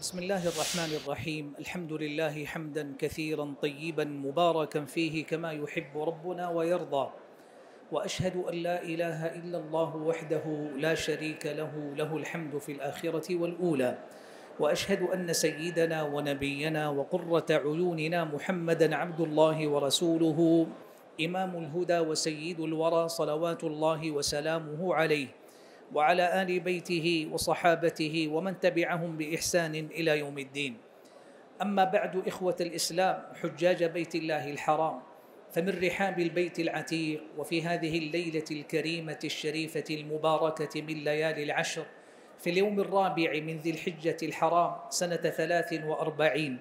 بسم الله الرحمن الرحيم الحمد لله حمدا كثيرا طيبا مباركا فيه كما يحب ربنا ويرضى واشهد ان لا اله الا الله وحده لا شريك له له الحمد في الاخره والاولى واشهد ان سيدنا ونبينا وقره عيوننا محمدا عبد الله ورسوله امام الهدى وسيد الورى صلوات الله وسلامه عليه وعلى ال بيته وصحابته ومن تبعهم باحسان الى يوم الدين اما بعد اخوه الاسلام حجاج بيت الله الحرام فمن رحاب البيت العتيق وفي هذه الليله الكريمه الشريفه المباركه من ليالي العشر في اليوم الرابع من ذي الحجه الحرام سنه ثلاث واربعين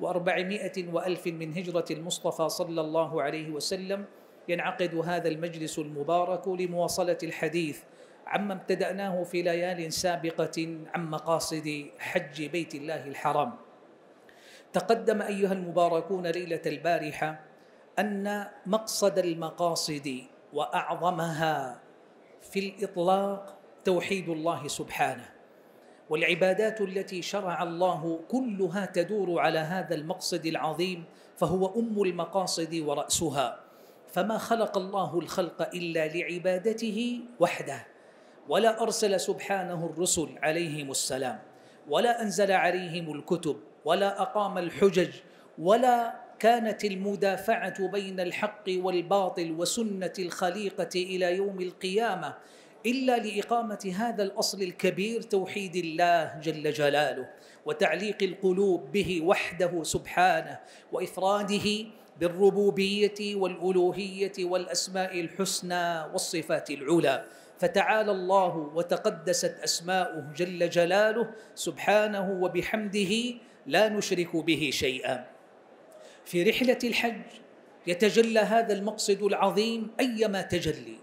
وأربعمائة وألف من هجرة المصطفى صلى الله عليه وسلم ينعقد هذا المجلس المبارك لمواصلة الحديث عما ابتدأناه في ليال سابقة عن مقاصد حج بيت الله الحرام. تقدم أيها المباركون ليلة البارحة أن مقصد المقاصد وأعظمها في الإطلاق توحيد الله سبحانه. والعبادات التي شرع الله كلها تدور على هذا المقصد العظيم فهو ام المقاصد وراسها فما خلق الله الخلق الا لعبادته وحده ولا أرسل سبحانه الرسل عليهم السلام ولا أنزل عليهم الكتب ولا أقام الحجج ولا كانت المدافعة بين الحق والباطل وسنة الخليقة إلى يوم القيامة إلا لإقامة هذا الأصل الكبير توحيد الله جل جلاله وتعليق القلوب به وحده سبحانه وإفراده بالربوبية والألوهية والأسماء الحسنى والصفات العلى فتعالى الله وتقدست اسماؤه جل جلاله سبحانه وبحمده لا نشرك به شيئا في رحله الحج يتجلى هذا المقصد العظيم ايما تجلي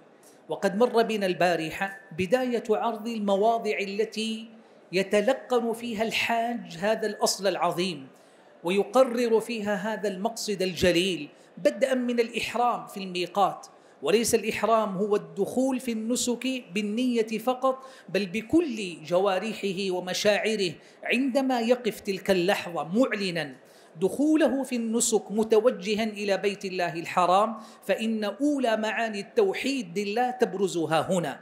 وقد مر بنا البارحه بدايه عرض المواضع التي يتلقن فيها الحاج هذا الاصل العظيم ويقرر فيها هذا المقصد الجليل بدءا من الاحرام في الميقات وليس الإحرام هو الدخول في النسك بالنية فقط بل بكل جوارحه ومشاعره عندما يقف تلك اللحظة معلنا دخوله في النسك متوجها الى بيت الله الحرام فان اولى معاني التوحيد لله تبرزها هنا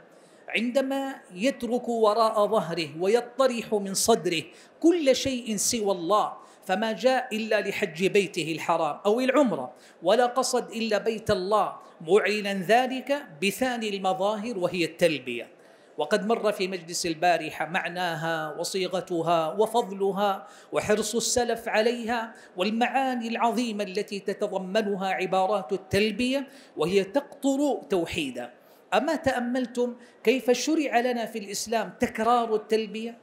عندما يترك وراء ظهره ويطرح من صدره كل شيء سوى الله فما جاء الا لحج بيته الحرام او العمره ولا قصد الا بيت الله معلنا ذلك بثاني المظاهر وهي التلبيه وقد مر في مجلس البارحه معناها وصيغتها وفضلها وحرص السلف عليها والمعاني العظيمه التي تتضمنها عبارات التلبيه وهي تقطر توحيدا اما تاملتم كيف شرع لنا في الاسلام تكرار التلبيه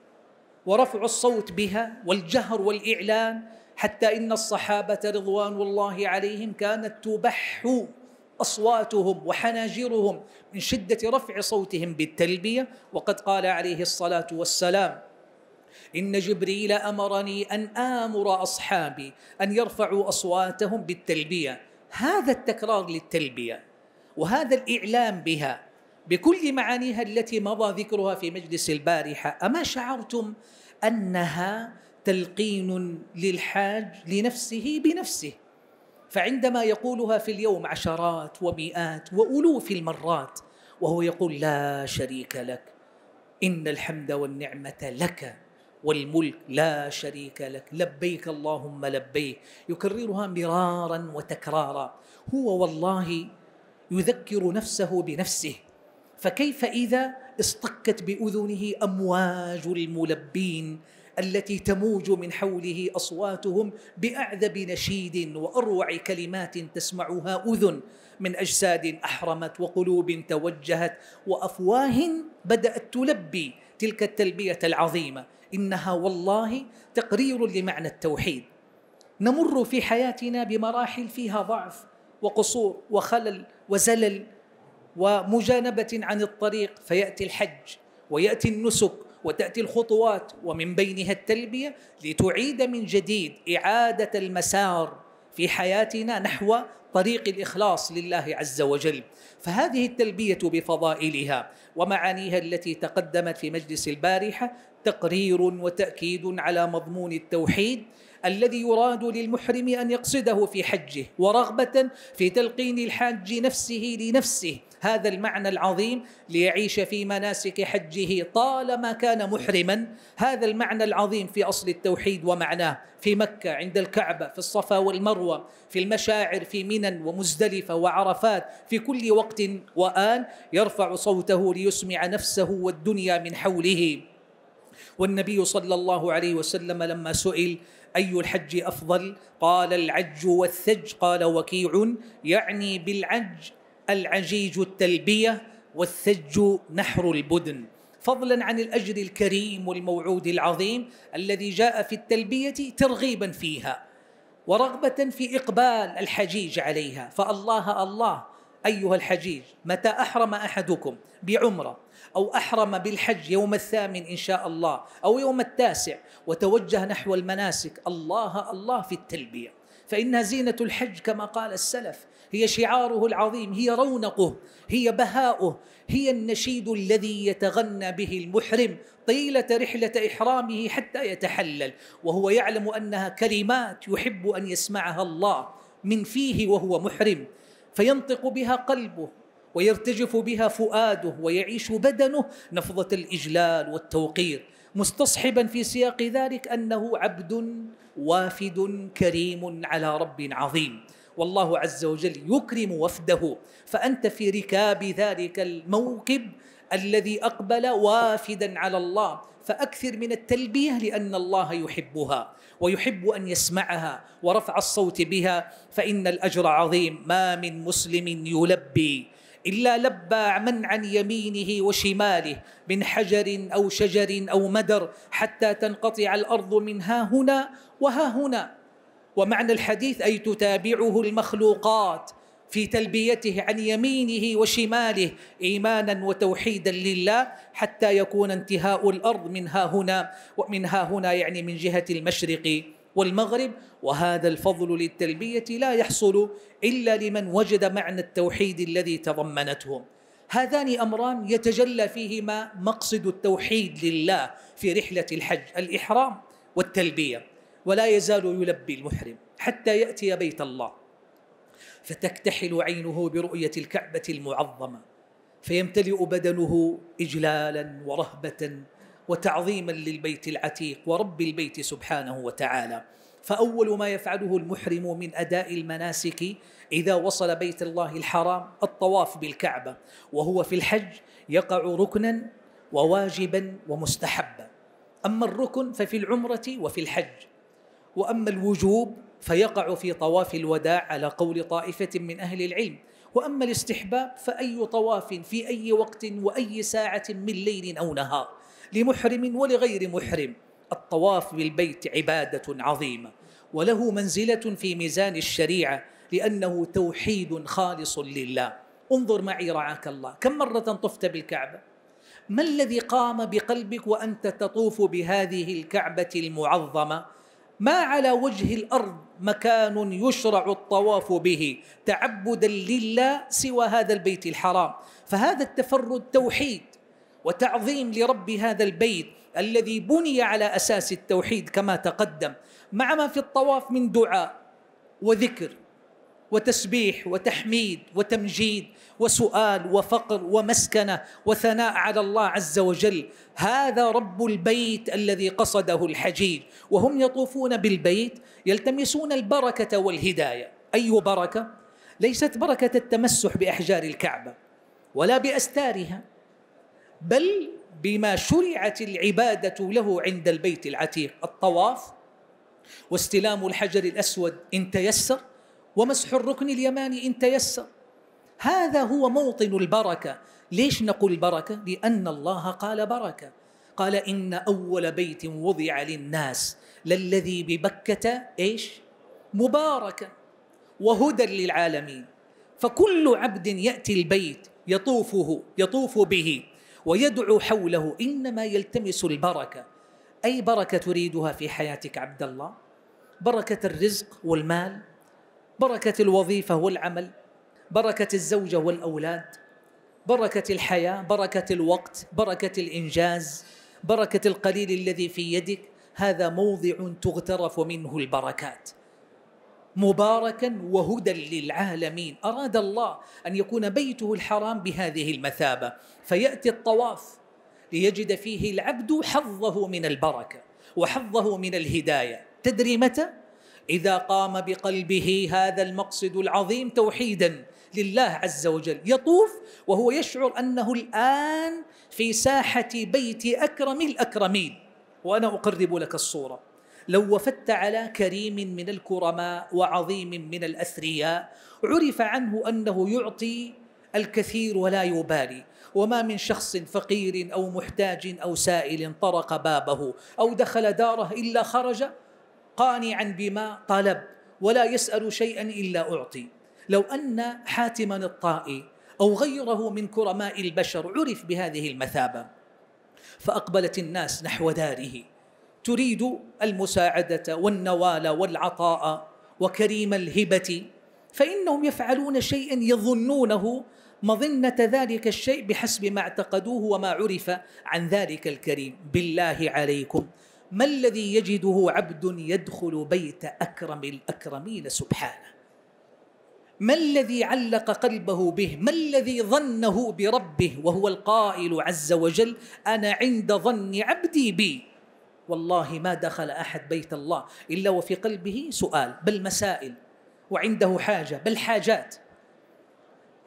ورفع الصوت بها والجهر والاعلان حتى ان الصحابه رضوان الله عليهم كانت تبح أصواتهم وحناجرهم من شدة رفع صوتهم بالتلبية وقد قال عليه الصلاة والسلام إن جبريل أمرني أن آمر أصحابي أن يرفعوا أصواتهم بالتلبية هذا التكرار للتلبية وهذا الإعلام بها بكل معانيها التي مضى ذكرها في مجلس البارحة أما شعرتم أنها تلقين للحاج لنفسه بنفسه فعندما يقولها في اليوم عشرات ومئات والوف المرات وهو يقول لا شريك لك ان الحمد والنعمه لك والملك لا شريك لك لبيك اللهم لبيك يكررها مرارا وتكرارا هو والله يذكر نفسه بنفسه فكيف اذا اصطكت باذنه امواج الملبين التي تموج من حوله اصواتهم باعذب نشيد واروع كلمات تسمعها اذن من اجساد احرمت وقلوب توجهت وافواه بدات تلبي تلك التلبيه العظيمه انها والله تقرير لمعنى التوحيد نمر في حياتنا بمراحل فيها ضعف وقصور وخلل وزلل ومجانبه عن الطريق فياتي الحج وياتي النسك وتأتي الخطوات ومن بينها التلبية لتعيد من جديد إعادة المسار في حياتنا نحو طريق الإخلاص لله عز وجل فهذه التلبية بفضائلها ومعانيها التي تقدمت في مجلس البارحة تقرير وتأكيد على مضمون التوحيد الذي يراد للمحرم أن يقصده في حجه ورغبة في تلقين الحاج نفسه لنفسه هذا المعنى العظيم ليعيش في مناسك حجه طالما كان محرما هذا المعنى العظيم في أصل التوحيد ومعناه في مكة عند الكعبة في الصفا والمروة في المشاعر في منن ومزدلفة وعرفات في كل وقت وآن يرفع صوته ليسمع نفسه والدنيا من حوله والنبي صلى الله عليه وسلم لما سئل أي الحج أفضل قال العج والثج قال وكيع يعني بالعج العجيج التلبية والثج نحر البدن فضلا عن الأجر الكريم والموعود العظيم الذي جاء في التلبية ترغيبا فيها ورغبة في إقبال الحجيج عليها فالله الله أيها الحجيج متى أحرم أحدكم بعمرة أو أحرم بالحج يوم الثامن إن شاء الله أو يوم التاسع وتوجه نحو المناسك الله الله في التلبية فإنها زينة الحج كما قال السلف هي شعاره العظيم هي رونقه هي بهاؤه هي النشيد الذي يتغنى به المحرم طيلة رحلة إحرامه حتى يتحلل وهو يعلم أنها كلمات يحب أن يسمعها الله من فيه وهو محرم فينطق بها قلبه ويرتجف بها فؤاده ويعيش بدنه نفضة الإجلال والتوقير مستصحبا في سياق ذلك أنه عبد وافد كريم على رب عظيم والله عز وجل يكرم وفده فأنت في ركاب ذلك الموكب الذي أقبل وافدا على الله فأكثر من التلبية لأن الله يحبها ويحب أن يسمعها ورفع الصوت بها فإن الأجر عظيم ما من مسلم يلبي إلا لبى من عن يمينه وشماله من حجر أو شجر أو مدر حتى تنقطع الأرض من ها هنا وها هنا ومعنى الحديث أي تتابعه المخلوقات في تلبيته عن يمينه وشماله ايمانا وتوحيدا لله حتى يكون انتهاء الارض من ها هنا ومن ها هنا يعني من جهه المشرق والمغرب وهذا الفضل للتلبيه لا يحصل الا لمن وجد معنى التوحيد الذي تضمنته هذان امران يتجلى فيهما مقصد التوحيد لله في رحله الحج الاحرام والتلبيه ولا يزال يلبي المحرم حتى ياتي بيت الله فتكتحل عينه برؤيه الكعبه المعظمه فيمتلئ بدنه اجلالا ورهبه وتعظيما للبيت العتيق ورب البيت سبحانه وتعالى فأول ما يفعله المحرم من أداء المناسك إذا وصل بيت الله الحرام الطواف بالكعبة وهو في الحج يقع ركنا وواجبا ومستحبا أما الركن ففي العمرة وفي الحج وأما الوجوب فيقع في طواف الوداع على قول طائفة من أهل العلم وأما الاستحباب فأي طواف في أي وقت وأي ساعة من ليل أو نهار لمحرم ولغير محرم الطواف بالبيت عباده عظيمه وله منزله في ميزان الشريعه لانه توحيد خالص لله انظر معي رعاك الله كم مره طفت بالكعبه ما الذي قام بقلبك وانت تطوف بهذه الكعبه المعظمه ما على وجه الارض مكان يشرع الطواف به تعبدا لله سوى هذا البيت الحرام فهذا التفرد توحيد وتعظيم لرب هذا البيت الذي بني على اساس التوحيد كما تقدم مع ما في الطواف من دعاء وذكر وتسبيح وتحميد وتمجيد وسؤال وفقر ومسكنه وثناء على الله عز وجل هذا رب البيت الذي قصده الحجيج وهم يطوفون بالبيت يلتمسون البركه والهدايه اي بركه ليست بركه التمسح باحجار الكعبه ولا باستارها بل بما شرعت العبادة له عند البيت العتيق الطواف واستلام الحجر الأسود إن تيسر ومسح الركن اليماني إن تيسر هذا هو موطن البركة ليش نقول بركة؟ لأن الله قال بركة قال إن أول بيت وضع للناس للذي ببكة إيش؟ مباركة وهدى للعالمين فكل عبد يأتي البيت يطوفه يطوف به ويدعو حوله انما يلتمس البركه اي بركه تريدها في حياتك عبد الله بركه الرزق والمال بركه الوظيفه والعمل بركه الزوجه والاولاد بركه الحياه بركه الوقت بركه الانجاز بركه القليل الذي في يدك هذا موضع تغترف منه البركات مباركا وهدى للعالمين اراد الله ان يكون بيته الحرام بهذه المثابه فياتي الطواف ليجد فيه العبد حظه من البركه وحظه من الهدايه تدري متى اذا قام بقلبه هذا المقصد العظيم توحيدا لله عز وجل يطوف وهو يشعر انه الان في ساحه بيت اكرم الاكرمين وانا اقرب لك الصوره لو وفدت على كريم من الكرماء وعظيم من الاثرياء عرف عنه انه يعطي الكثير ولا يبالي وما من شخص فقير او محتاج او سائل طرق بابه او دخل داره الا خرج قانعا بما طلب ولا يسال شيئا الا اعطي لو ان حاتما الطائي او غيره من كرماء البشر عرف بهذه المثابه فاقبلت الناس نحو داره تريد المساعده والنوال والعطاء وكريم الهبه فانهم يفعلون شيئا يظنونه مظنه ذلك الشيء بحسب ما اعتقدوه وما عرف عن ذلك الكريم بالله عليكم ما الذي يجده عبد يدخل بيت اكرم الاكرمين سبحانه ما الذي علق قلبه به ما الذي ظنه بربه وهو القائل عز وجل انا عند ظن عبدي بي والله ما دخل احد بيت الله الا وفي قلبه سؤال بل مسائل وعنده حاجه بل حاجات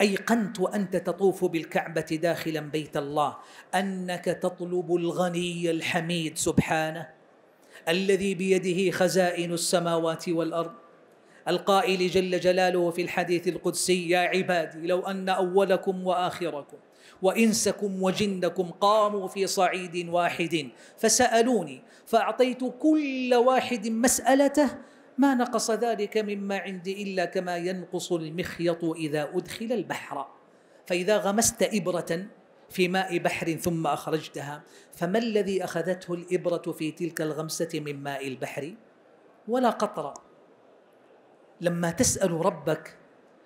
ايقنت وانت تطوف بالكعبه داخلا بيت الله انك تطلب الغني الحميد سبحانه الذي بيده خزائن السماوات والارض القائل جل جلاله في الحديث القدسي يا عبادي لو ان اولكم واخركم وإنسكم وجنكم قاموا في صعيد واحد فسألوني فأعطيت كل واحد مسألته ما نقص ذلك مما عندي إلا كما ينقص المخيط إذا أدخل البحر فإذا غمست إبرة في ماء بحر ثم أخرجتها فما الذي أخذته الإبرة في تلك الغمسة من ماء البحر ولا قطرة لما تسأل ربك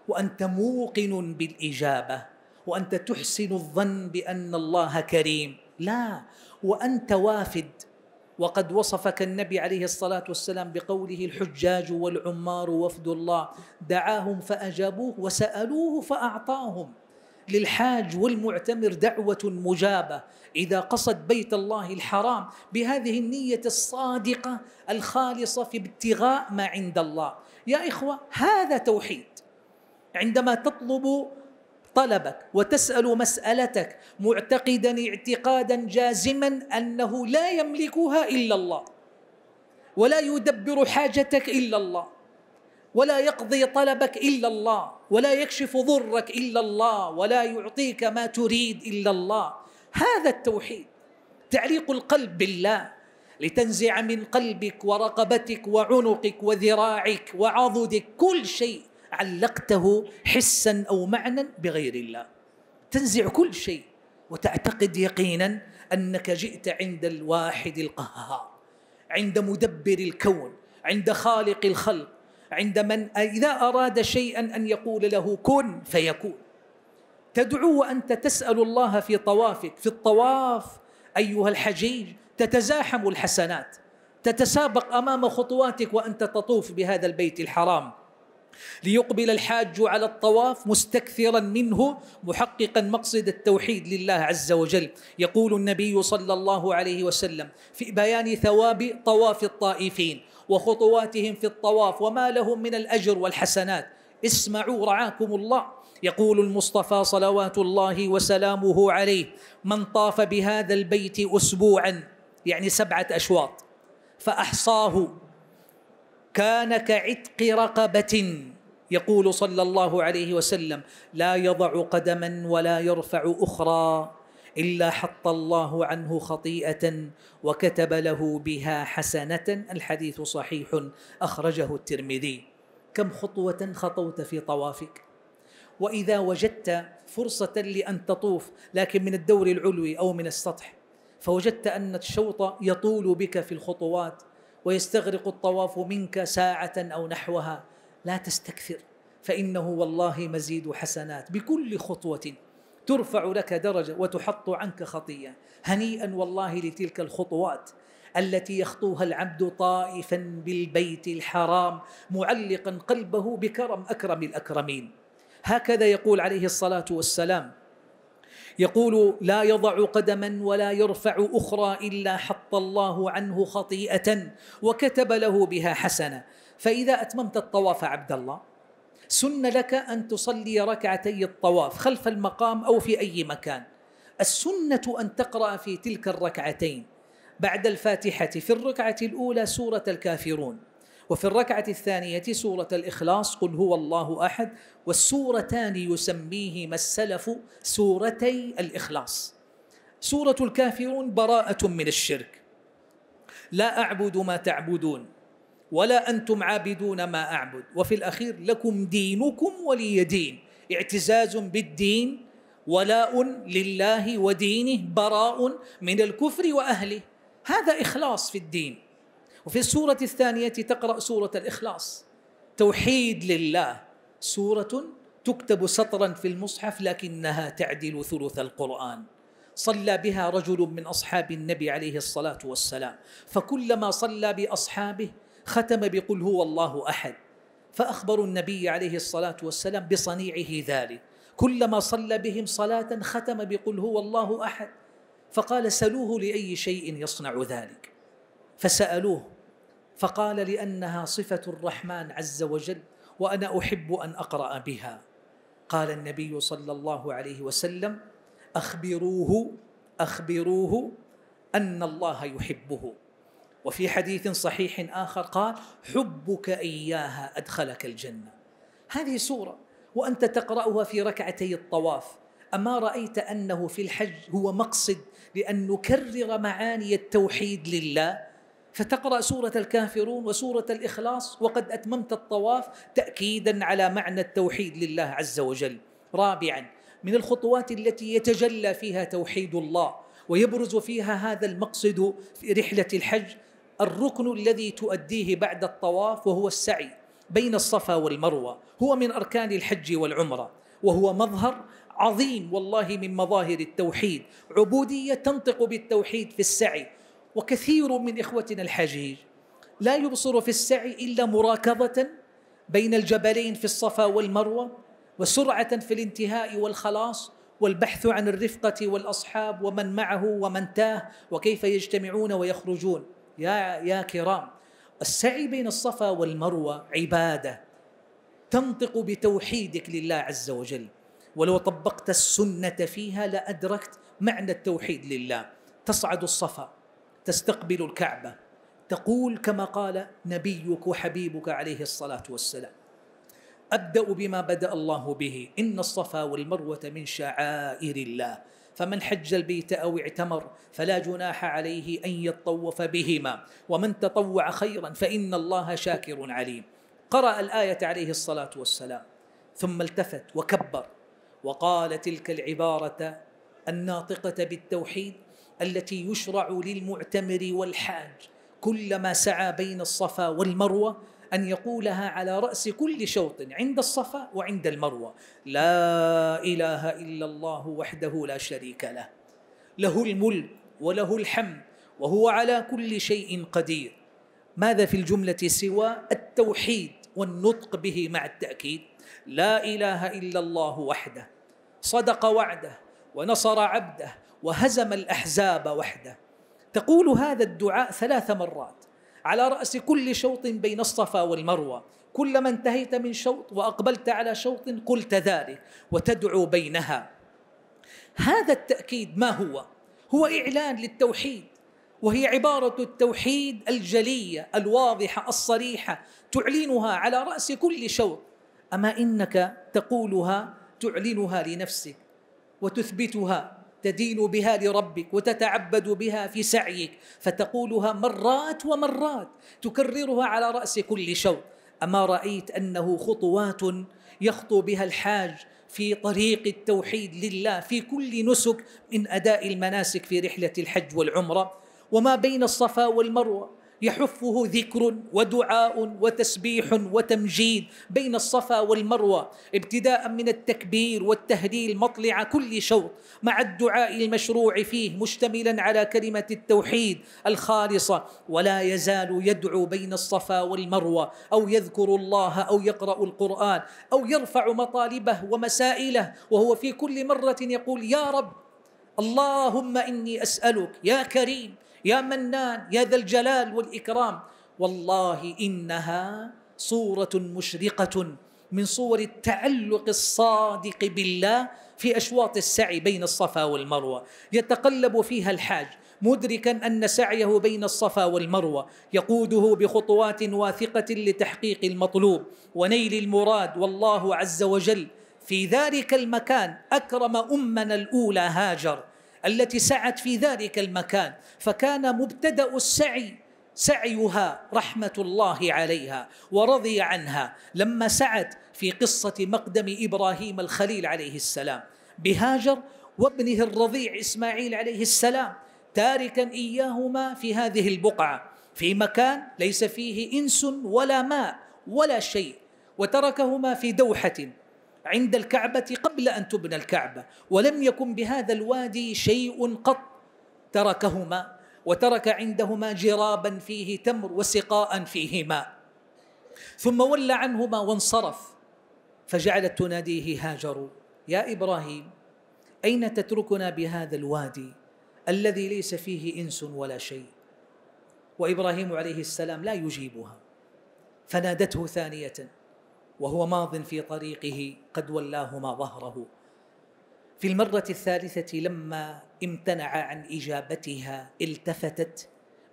وأنت موقن بالإجابة وانت تحسن الظن بان الله كريم لا وانت وافد وقد وصفك النبي عليه الصلاه والسلام بقوله الحجاج والعمار وفد الله دعاهم فاجابوه وسالوه فاعطاهم للحاج والمعتمر دعوه مجابه اذا قصد بيت الله الحرام بهذه النيه الصادقه الخالصه في ابتغاء ما عند الله يا اخوه هذا توحيد عندما تطلب طلبك وتسال مسالتك معتقدا اعتقادا جازما انه لا يملكها الا الله ولا يدبر حاجتك الا الله ولا يقضي طلبك الا الله ولا يكشف ضرك الا الله ولا يعطيك ما تريد الا الله هذا التوحيد تعليق القلب بالله لتنزع من قلبك ورقبتك وعنقك وذراعك وعضدك كل شيء علقته حسا او معنى بغير الله تنزع كل شيء وتعتقد يقينا انك جئت عند الواحد القهار عند مدبر الكون عند خالق الخلق عند من اذا اراد شيئا ان يقول له كن فيكون تدعو وانت تسال الله في طوافك في الطواف ايها الحجيج تتزاحم الحسنات تتسابق امام خطواتك وانت تطوف بهذا البيت الحرام ليقبل الحاج على الطواف مستكثرا منه محققا مقصد التوحيد لله عز وجل يقول النبي صلى الله عليه وسلم في بيان ثواب طواف الطائفين وخطواتهم في الطواف وما لهم من الاجر والحسنات اسمعوا رعاكم الله يقول المصطفى صلوات الله وسلامه عليه من طاف بهذا البيت اسبوعا يعني سبعه اشواط فاحصاه كان كعتق رقبه يقول صلى الله عليه وسلم لا يضع قدما ولا يرفع اخرى الا حط الله عنه خطيئه وكتب له بها حسنه الحديث صحيح اخرجه الترمذي كم خطوه خطوت في طوافك واذا وجدت فرصه لان تطوف لكن من الدور العلوي او من السطح فوجدت ان الشوط يطول بك في الخطوات ويستغرق الطواف منك ساعة أو نحوها لا تستكثر فإنه والله مزيد حسنات بكل خطوة ترفع لك درجة وتحط عنك خطية هنيئا والله لتلك الخطوات التي يخطوها العبد طائفا بالبيت الحرام معلقا قلبه بكرم أكرم الأكرمين هكذا يقول عليه الصلاة والسلام يقول لا يضع قدما ولا يرفع اخرى الا حط الله عنه خطيئه وكتب له بها حسنه فاذا اتممت الطواف عبد الله سن لك ان تصلي ركعتي الطواف خلف المقام او في اي مكان السنه ان تقرا في تلك الركعتين بعد الفاتحه في الركعه الاولى سوره الكافرون وفي الركعة الثانية سورة الإخلاص قل هو الله أحد والسورتان يسميهما السلف سورتي الإخلاص سورة الكافرون براءة من الشرك لا أعبد ما تعبدون ولا أنتم عابدون ما أعبد وفي الأخير لكم دينكم ولي دين اعتزاز بالدين ولاء لله ودينه براء من الكفر وأهله هذا إخلاص في الدين وفي السورة الثانية تقرأ سورة الإخلاص توحيد لله سورة تكتب سطرا في المصحف لكنها تعدل ثلث القرآن صلى بها رجل من أصحاب النبي عليه الصلاة والسلام فكلما صلى بأصحابه ختم بقل هو الله أحد فأخبروا النبي عليه الصلاة والسلام بصنيعه ذلك كلما صلى بهم صلاة ختم بقل هو الله أحد فقال سلوه لأي شيء يصنع ذلك فسالوه فقال لانها صفه الرحمن عز وجل وانا احب ان اقرا بها قال النبي صلى الله عليه وسلم اخبروه اخبروه ان الله يحبه وفي حديث صحيح اخر قال حبك اياها ادخلك الجنه هذه سوره وانت تقراها في ركعتي الطواف اما رايت انه في الحج هو مقصد لان نكرر معاني التوحيد لله فتقرا سوره الكافرون وسوره الاخلاص وقد اتممت الطواف تاكيدا على معنى التوحيد لله عز وجل رابعا من الخطوات التي يتجلى فيها توحيد الله ويبرز فيها هذا المقصد في رحله الحج الركن الذي تؤديه بعد الطواف وهو السعي بين الصفا والمروه هو من اركان الحج والعمره وهو مظهر عظيم والله من مظاهر التوحيد عبوديه تنطق بالتوحيد في السعي وكثير من إخوتنا الحجيج لا يبصر في السعي إلا مراكضة بين الجبلين في الصفا والمروة وسرعة في الانتهاء والخلاص والبحث عن الرفقة والأصحاب ومن معه ومن تاه وكيف يجتمعون ويخرجون يا يا كرام السعي بين الصفا والمروة عبادة تنطق بتوحيدك لله عز وجل ولو طبقت السنة فيها لأدركت معنى التوحيد لله تصعد الصفا تستقبل الكعبة تقول كما قال نبيك وحبيبك عليه الصلاة والسلام أبدأ بما بدأ الله به إن الصفا والمروة من شعائر الله فمن حج البيت أو اعتمر فلا جناح عليه أن يطوف بهما ومن تطوع خيرا فإن الله شاكر عليم قرأ الآية عليه الصلاة والسلام ثم التفت وكبر وقال تلك العبارة الناطقة بالتوحيد التي يشرع للمعتمر والحاج كلما سعى بين الصفا والمروه أن يقولها على رأس كل شوط عند الصفا وعند المروة لا إله إلا الله وحده لا شريك له له الملك وله الحمد وهو على كل شيء قدير ماذا في الجملة سوى التوحيد والنطق به مع التأكيد لا إله إلا الله وحده صدق وعده ونصر عبده وهزم الأحزاب وحده تقول هذا الدعاء ثلاث مرات على رأس كل شوط بين الصفا والمروة كلما انتهيت من شوط وأقبلت على شوط قلت ذلك وتدعو بينها هذا التأكيد ما هو؟ هو إعلان للتوحيد وهي عبارة التوحيد الجلية الواضحة الصريحة تعلنها على رأس كل شوط أما إنك تقولها تعلنها لنفسك وتثبتها تدين بها لربك وتتعبد بها في سعيك فتقولها مرات ومرات تكررها على راس كل شوط اما رايت انه خطوات يخطو بها الحاج في طريق التوحيد لله في كل نسك من اداء المناسك في رحله الحج والعمره وما بين الصفا والمروه يحفه ذكر ودعاء وتسبيح وتمجيد بين الصفا والمروه ابتداء من التكبير والتهليل مطلع كل شوط مع الدعاء المشروع فيه مشتملا على كلمه التوحيد الخالصه ولا يزال يدعو بين الصفا والمروه او يذكر الله او يقرا القران او يرفع مطالبه ومسائله وهو في كل مره يقول يا رب اللهم اني اسالك يا كريم يا منان يا ذا الجلال والإكرام والله إنها صورة مشرقة من صور التعلق الصادق بالله في أشواط السعي بين الصفا والمروة يتقلب فيها الحاج مدركا ان سعيه بين الصفا والمروه يقوده بخطوات واثقه لتحقيق المطلوب ونيل المراد والله عز وجل في ذلك المكان اكرم امنا الاولى هاجر التي سعت في ذلك المكان فكان مبتدا السعي سعيها رحمه الله عليها ورضي عنها لما سعت في قصه مقدم ابراهيم الخليل عليه السلام بهاجر وابنه الرضيع اسماعيل عليه السلام تاركا اياهما في هذه البقعه في مكان ليس فيه انس ولا ماء ولا شيء وتركهما في دوحه عند الكعبة قبل أن تبنى الكعبة ولم يكن بهذا الوادي شيء قط تركهما وترك عندهما جرابا فيه تمر وسقاء فيه ماء ثم ولى عنهما وانصرف فجعلت تناديه هاجر يا إبراهيم أين تتركنا بهذا الوادي الذي ليس فيه إنس ولا شيء وإبراهيم عليه السلام لا يجيبها فنادته ثانية وهو ماض في طريقه قد ولاهما ظهره في المرة الثالثة لما امتنع عن إجابتها التفتت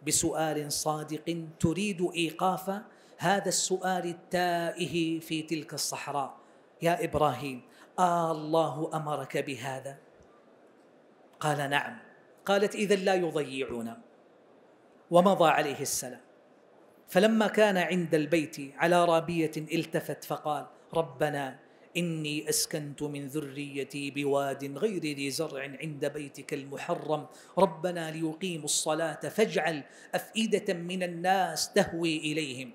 بسؤال صادق تريد إيقاف هذا السؤال التائه في تلك الصحراء يا إبراهيم آه الله أمرك بهذا قال نعم قالت إذا لا يضيعنا ومضى عليه السلام فلما كان عند البيت على رابية التفت فقال ربنا إني أسكنت من ذريتي بواد غير ذي زرع عند بيتك المحرم ربنا ليقيموا الصلاة فاجعل أفئدة من الناس تهوي إليهم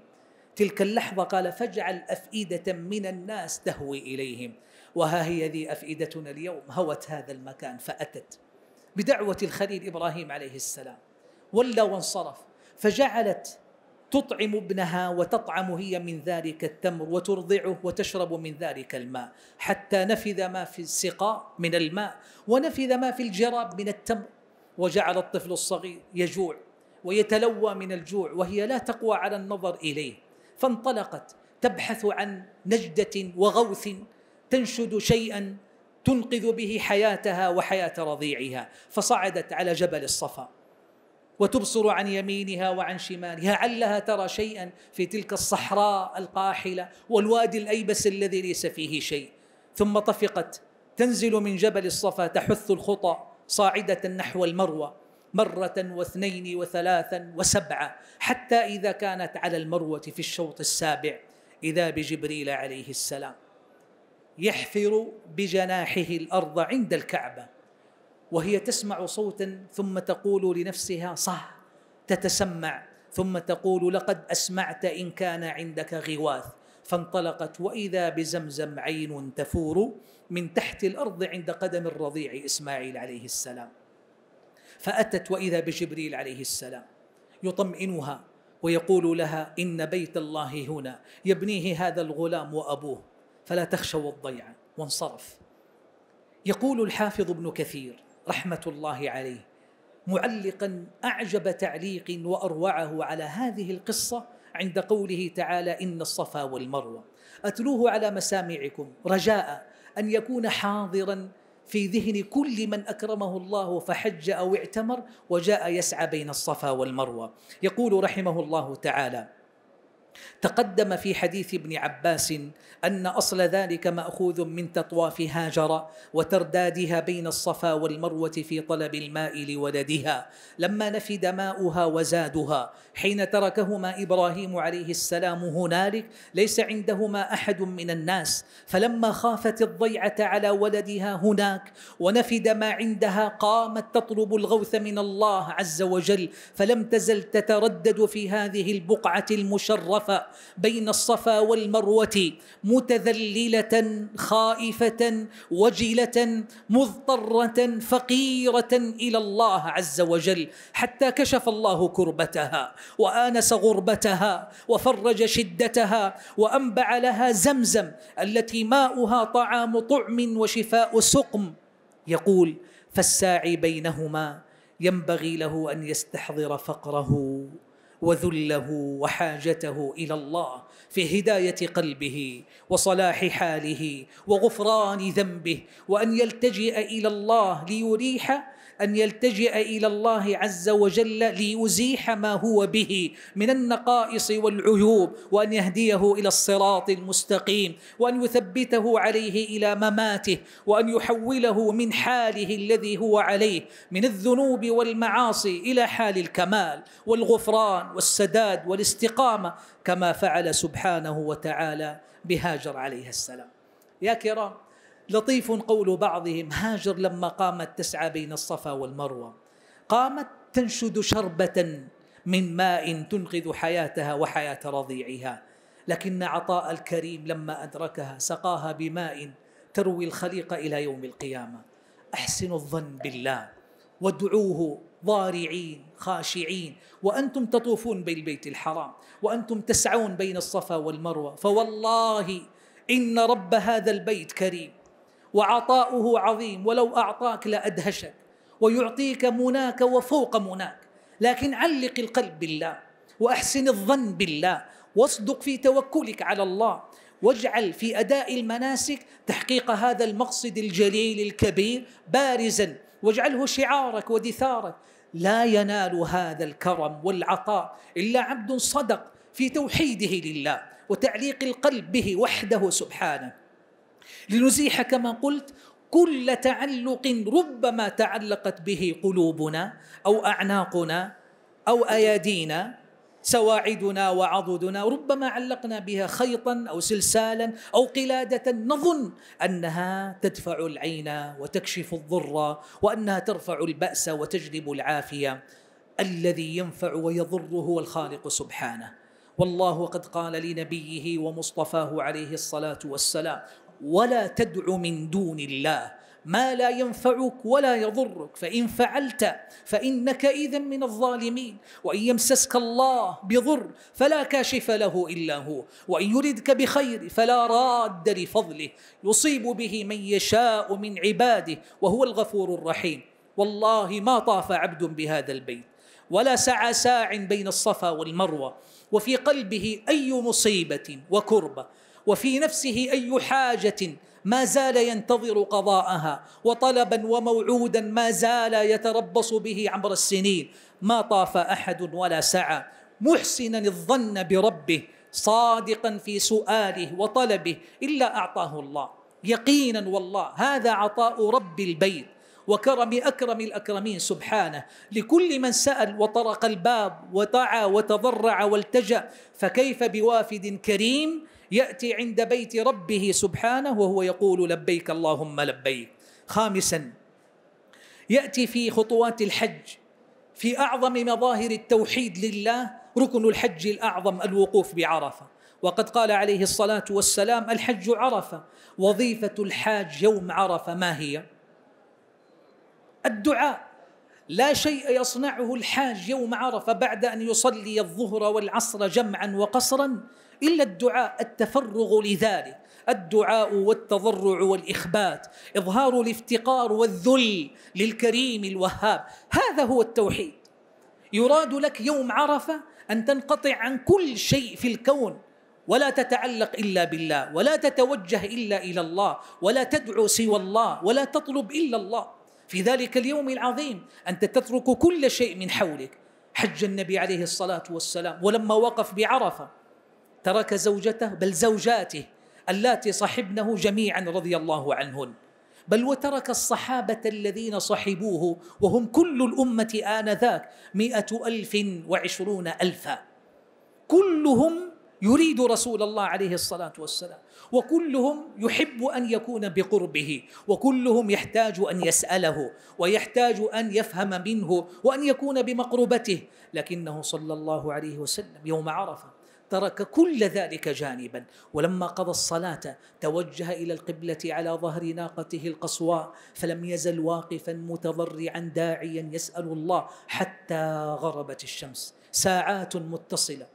تلك اللحظة قال فاجعل أفئدة من الناس تهوي إليهم وها هي ذي أفئدتنا اليوم هوت هذا المكان فأتت بدعوة الخليل إبراهيم عليه السلام ولى وانصرف فجعلت تطعم ابنها وتطعم هي من ذلك التمر وترضعه وتشرب من ذلك الماء حتى نفذ ما في السقاء من الماء ونفذ ما في الجراب من التمر وجعل الطفل الصغير يجوع ويتلوى من الجوع وهي لا تقوى على النظر اليه فانطلقت تبحث عن نجده وغوث تنشد شيئا تنقذ به حياتها وحياه رضيعها فصعدت على جبل الصفا وتبصر عن يمينها وعن شمالها علها ترى شيئا في تلك الصحراء القاحله والوادي الايبس الذي ليس فيه شيء ثم طفقت تنزل من جبل الصفا تحث الخطى صاعده نحو المروه مره واثنين وثلاثا وسبعه حتى اذا كانت على المروه في الشوط السابع اذا بجبريل عليه السلام يحفر بجناحه الارض عند الكعبه وهي تسمع صوتا ثم تقول لنفسها صح تتسمع ثم تقول لقد اسمعت ان كان عندك غواث فانطلقت واذا بزمزم عين تفور من تحت الارض عند قدم الرضيع اسماعيل عليه السلام فاتت واذا بجبريل عليه السلام يطمئنها ويقول لها ان بيت الله هنا يبنيه هذا الغلام وابوه فلا تخشوا الضيعه وانصرف يقول الحافظ ابن كثير رحمه الله عليه معلقا اعجب تعليق واروعه على هذه القصه عند قوله تعالى ان الصفا والمروه اتلوه على مسامعكم رجاء ان يكون حاضرا في ذهن كل من اكرمه الله فحج او اعتمر وجاء يسعى بين الصفا والمروه يقول رحمه الله تعالى تقدم في حديث ابن عباس ان اصل ذلك ماخوذ من تطواف هاجر وتردادها بين الصفا والمروه في طلب الماء لولدها لما نفد ماؤها وزادها حين تركهما ابراهيم عليه السلام هنالك ليس عندهما احد من الناس فلما خافت الضيعه على ولدها هناك ونفد ما عندها قامت تطلب الغوث من الله عز وجل فلم تزل تتردد في هذه البقعه المشرفه الصفا بين الصفا والمروه متذلله خائفه وجله مضطره فقيره الى الله عز وجل حتى كشف الله كربتها وانس غربتها وفرج شدتها وانبع لها زمزم التي ماؤها طعام طعم وشفاء سقم يقول فالساعي بينهما ينبغي له ان يستحضر فقره وذله وحاجته الى الله في هدايه قلبه وصلاح حاله وغفران ذنبه وان يلتجئ الى الله ليريح أن يلتجئ إلى الله عز وجل ليزيح ما هو به من النقائص والعيوب وأن يهديه إلى الصراط المستقيم وأن يثبته عليه إلى مماته وأن يحوله من حاله الذي هو عليه من الذنوب والمعاصي إلى حال الكمال والغفران والسداد والاستقامة كما فعل سبحانه وتعالى بهاجر عليه السلام يا كرام لطيف قول بعضهم هاجر لما قامت تسعى بين الصفا والمروه قامت تنشد شربه من ماء تنقذ حياتها وحياه رضيعها لكن عطاء الكريم لما ادركها سقاها بماء تروي الخليقه الى يوم القيامه احسنوا الظن بالله وادعوه ضارعين خاشعين وانتم تطوفون بالبيت الحرام وانتم تسعون بين الصفا والمروه فوالله ان رب هذا البيت كريم وعطاؤه عظيم ولو أعطاك لأدهشك ويعطيك مناك وفوق مناك لكن علق القلب بالله وأحسن الظن بالله واصدق في توكلك على الله واجعل في أداء المناسك تحقيق هذا المقصد الجليل الكبير بارزا واجعله شعارك ودثارك لا ينال هذا الكرم والعطاء إلا عبد صدق في توحيده لله وتعليق القلب به وحده سبحانه لنزيح كما قلت كل تعلق ربما تعلقت به قلوبنا او اعناقنا او ايادينا سواعدنا وعضدنا ربما علقنا بها خيطا او سلسالا او قلاده نظن انها تدفع العين وتكشف الضر وانها ترفع الباس وتجلب العافيه الذي ينفع ويضر هو الخالق سبحانه والله قد قال لنبيه ومصطفاه عليه الصلاه والسلام ولا تدع من دون الله ما لا ينفعك ولا يضرك فإن فعلت فإنك إذا من الظالمين وإن يمسسك الله بضر فلا كاشف له إلا هو وإن يردك بخير فلا راد لفضله يصيب به من يشاء من عباده وهو الغفور الرحيم والله ما طاف عبد بهذا البيت ولا سعى ساع بين الصفا والمروة وفي قلبه أي مصيبة وكربة وفي نفسه أي حاجة ما زال ينتظر قضاءها وطلبا وموعودا ما زال يتربص به عبر السنين ما طاف أحد ولا سعى محسنا الظن بربه صادقا في سؤاله وطلبه إلا أعطاه الله يقينا والله هذا عطاء رب البيت وكرم أكرم الأكرمين سبحانه لكل من سأل وطرق الباب وطعى وتضرع والتجأ فكيف بوافد كريم ياتي عند بيت ربه سبحانه وهو يقول لبيك اللهم لبيك خامسا ياتي في خطوات الحج في اعظم مظاهر التوحيد لله ركن الحج الاعظم الوقوف بعرفه وقد قال عليه الصلاه والسلام الحج عرفه وظيفه الحاج يوم عرفه ما هي الدعاء لا شيء يصنعه الحاج يوم عرفه بعد ان يصلي الظهر والعصر جمعا وقصرا إلا الدعاء التفرغ لذلك الدعاء والتضرع والإخبات إظهار الافتقار والذل للكريم الوهاب هذا هو التوحيد يراد لك يوم عرفة أن تنقطع عن كل شيء في الكون ولا تتعلق الا بالله ولا تتوجه الا الى الله ولا تدعو سوى الله ولا تطلب الا الله في ذلك اليوم العظيم انت تترك كل شيء من حولك حج النبي عليه الصلاه والسلام ولما وقف بعرفه ترك زوجته بل زوجاته اللاتي صحبنه جميعا رضي الله عنهن بل وترك الصحابة الذين صحبوه وهم كل الأمة آنذاك مئة ألف وعشرون ألفا كلهم يريد رسول الله عليه الصلاة والسلام وكلهم يحب أن يكون بقربه وكلهم يحتاج أن يسأله ويحتاج أن يفهم منه وأن يكون بمقربته لكنه صلى الله عليه وسلم يوم عرفه ترك كل ذلك جانبا ولما قضى الصلاة توجه إلى القبلة على ظهر ناقته القصواء فلم يزل واقفا متضرعا داعيا يسأل الله حتى غربت الشمس ساعات متصلة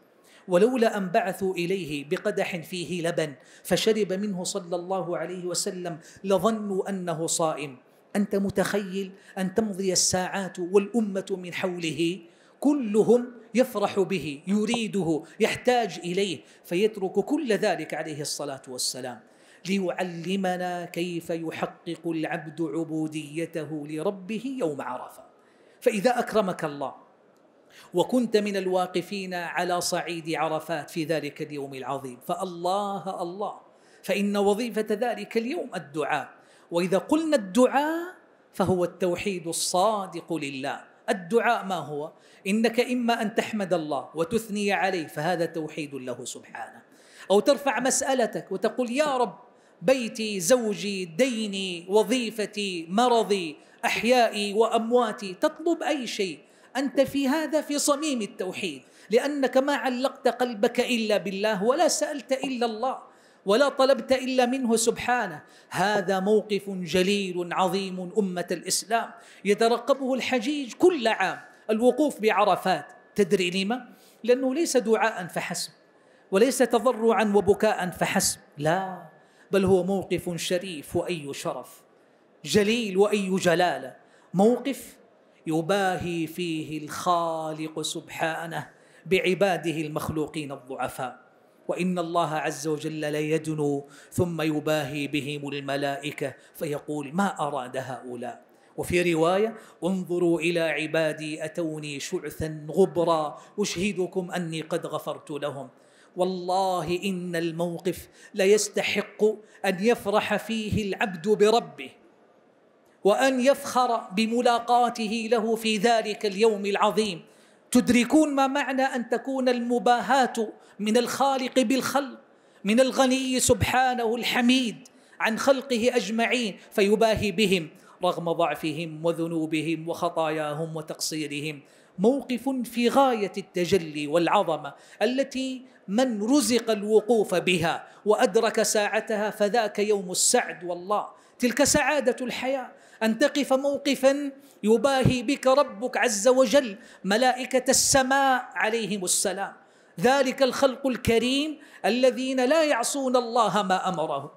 ولولا أن بعثوا إليه بقدح فيه لبن فشرب منه صلى الله عليه وسلم لظنوا أنه صائم أنت متخيل أن تمضي الساعات والأمة من حوله كلهم يفرح به يريده يحتاج اليه فيترك كل ذلك عليه الصلاه والسلام ليعلمنا كيف يحقق العبد عبوديته لربه يوم عرفه فاذا اكرمك الله وكنت من الواقفين على صعيد عرفات في ذلك اليوم العظيم فالله الله فان وظيفه ذلك اليوم الدعاء واذا قلنا الدعاء فهو التوحيد الصادق لله الدعاء ما هو انك اما ان تحمد الله وتثني عليه فهذا توحيد له سبحانه او ترفع مسالتك وتقول يا رب بيتي زوجي ديني وظيفتي مرضي احيائي وامواتي تطلب اي شيء انت في هذا في صميم التوحيد لانك ما علقت قلبك الا بالله ولا سالت الا الله ولا طلبت الا منه سبحانه هذا موقف جليل عظيم امه الاسلام يترقبه الحجيج كل عام الوقوف بعرفات تدري لما لانه ليس دعاء فحسب وليس تضرعا وبكاء فحسب لا بل هو موقف شريف واي شرف جليل واي جلاله موقف يباهي فيه الخالق سبحانه بعباده المخلوقين الضعفاء وان الله عز وجل ليدنو ثم يباهي بهم الملائكه فيقول ما اراد هؤلاء وفي روايه انظروا الى عبادي اتوني شعثا غبرا اشهدكم اني قد غفرت لهم والله ان الموقف ليستحق ان يفرح فيه العبد بربه وان يفخر بملاقاته له في ذلك اليوم العظيم تدركون ما معنى ان تكون المباهاه من الخالق بالخلق من الغني سبحانه الحميد عن خلقه اجمعين فيباهي بهم رغم ضعفهم وذنوبهم وخطاياهم وتقصيرهم موقف في غايه التجلي والعظمه التي من رزق الوقوف بها وادرك ساعتها فذاك يوم السعد والله تلك سعاده الحياه ان تقف موقفا يباهي بك ربك عز وجل ملائكه السماء عليهم السلام ذلك الخلق الكريم الذين لا يعصون الله ما امرهم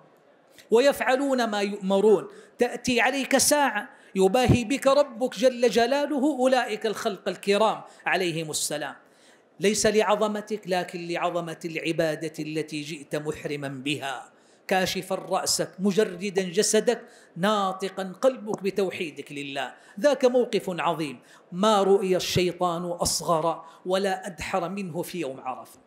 ويفعلون ما يؤمرون تاتي عليك ساعه يباهي بك ربك جل جلاله اولئك الخلق الكرام عليهم السلام ليس لعظمتك لكن لعظمه العباده التي جئت محرما بها كاشفا رأسك مجردا جسدك ناطقا قلبك بتوحيدك لله ذاك موقف عظيم ما رؤي الشيطان أصغر ولا أدحر منه في يوم عرفة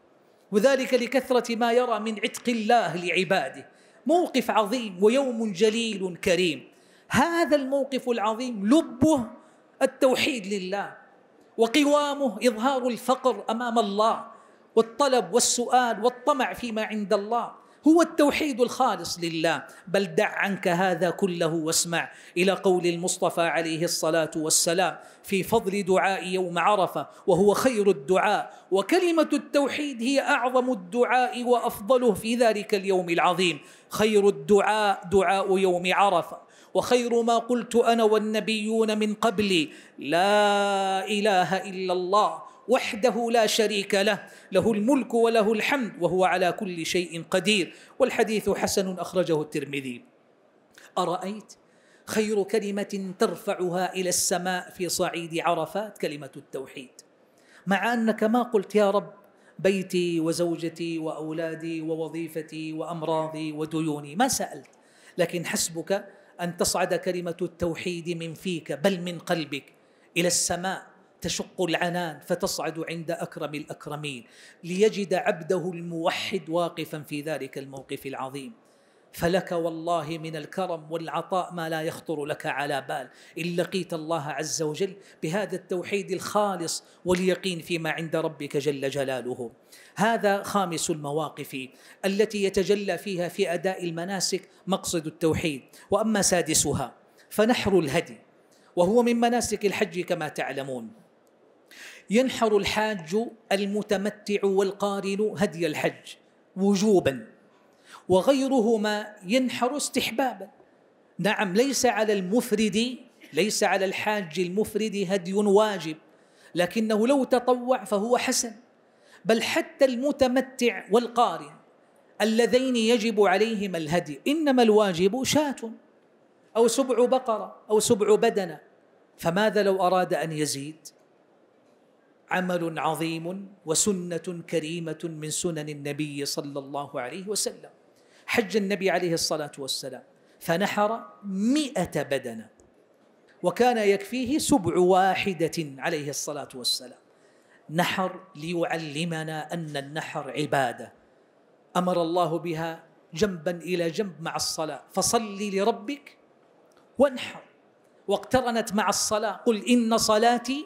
وذلك لكثرة ما يرى من عتق الله لعباده موقف عظيم ويوم جليل كريم هذا الموقف العظيم لبه التوحيد لله وقوامه إظهار الفقر أمام الله والطلب والسؤال والطمع فيما عند الله هو التوحيد الخالص لله بل دع عنك هذا كله واسمع الى قول المصطفى عليه الصلاه والسلام في فضل دعاء يوم عرفه وهو خير الدعاء وكلمه التوحيد هي اعظم الدعاء وافضله في ذلك اليوم العظيم خير الدعاء دعاء يوم عرفه وخير ما قلت انا والنبيون من قبلي لا اله الا الله وحده لا شريك له له الملك وله الحمد وهو على كل شيء قدير والحديث حسن اخرجه الترمذي ارايت خير كلمه ترفعها الى السماء في صعيد عرفات كلمه التوحيد مع انك ما قلت يا رب بيتي وزوجتي واولادي ووظيفتي وامراضي وديوني ما سالت لكن حسبك ان تصعد كلمه التوحيد من فيك بل من قلبك الى السماء تشق العنان فتصعد عند اكرم الاكرمين ليجد عبده الموحد واقفا في ذلك الموقف العظيم فلك والله من الكرم والعطاء ما لا يخطر لك على بال ان لقيت الله عز وجل بهذا التوحيد الخالص واليقين فيما عند ربك جل جلاله هذا خامس المواقف التي يتجلى فيها في اداء المناسك مقصد التوحيد واما سادسها فنحر الهدي وهو من مناسك الحج كما تعلمون ينحر الحاج المتمتع والقارن هدي الحج وجوبا وغيرهما ينحر استحبابا نعم ليس على المفرد ليس على الحاج المفرد هدي واجب لكنه لو تطوع فهو حسن بل حتى المتمتع والقارن اللذين يجب عليهما الهدي انما الواجب شاة او سبع بقره او سبع بدنه فماذا لو اراد ان يزيد عمل عظيم وسنه كريمه من سنن النبي صلى الله عليه وسلم حج النبي عليه الصلاه والسلام فنحر مئة بدنه وكان يكفيه سبع واحده عليه الصلاه والسلام نحر ليعلمنا ان النحر عباده امر الله بها جنبا الى جنب مع الصلاه فصل لربك وانحر واقترنت مع الصلاه قل ان صلاتي